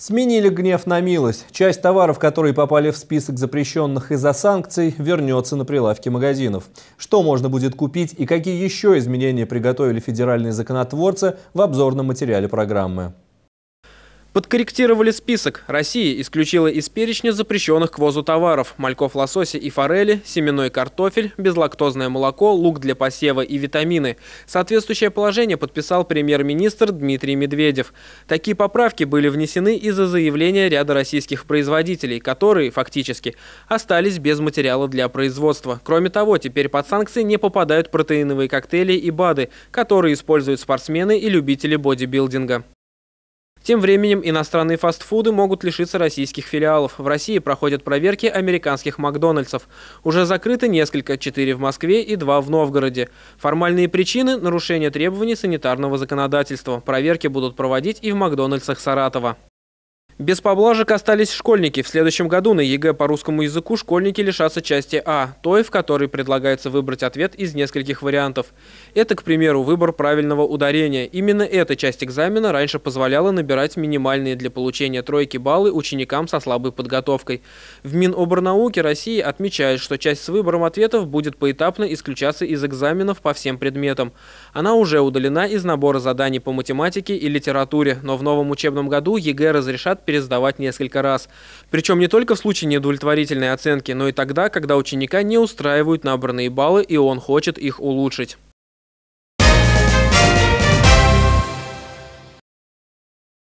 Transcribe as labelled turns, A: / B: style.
A: Сменили гнев на милость. Часть товаров, которые попали в список запрещенных из-за санкций, вернется на прилавки магазинов. Что можно будет купить и какие еще изменения приготовили федеральные законотворцы в обзорном материале программы. Подкорректировали
B: список. Россия исключила из перечня запрещенных к ввозу товаров – мальков лосося и форели, семенной картофель, безлактозное молоко, лук для посева и витамины. Соответствующее положение подписал премьер-министр Дмитрий Медведев. Такие поправки были внесены из-за заявления ряда российских производителей, которые, фактически, остались без материала для производства. Кроме того, теперь под санкции не попадают протеиновые коктейли и БАДы, которые используют спортсмены и любители бодибилдинга. Тем временем иностранные фастфуды могут лишиться российских филиалов. В России проходят проверки американских Макдональдсов. Уже закрыты несколько, четыре в Москве и два в Новгороде. Формальные причины – нарушение требований санитарного законодательства. Проверки будут проводить и в Макдональдсах Саратова. Без поблажек остались школьники. В следующем году на ЕГЭ по русскому языку школьники лишатся части А, той, в которой предлагается выбрать ответ из нескольких вариантов. Это, к примеру, выбор правильного ударения. Именно эта часть экзамена раньше позволяла набирать минимальные для получения тройки баллы ученикам со слабой подготовкой. В Миноборнауке России отмечают, что часть с выбором ответов будет поэтапно исключаться из экзаменов по всем предметам. Она уже удалена из набора заданий по математике и литературе, но в новом учебном году ЕГЭ разрешат пересдавать несколько раз. Причем не только в случае неудовлетворительной оценки, но и тогда, когда ученика не устраивают набранные баллы и он хочет их улучшить.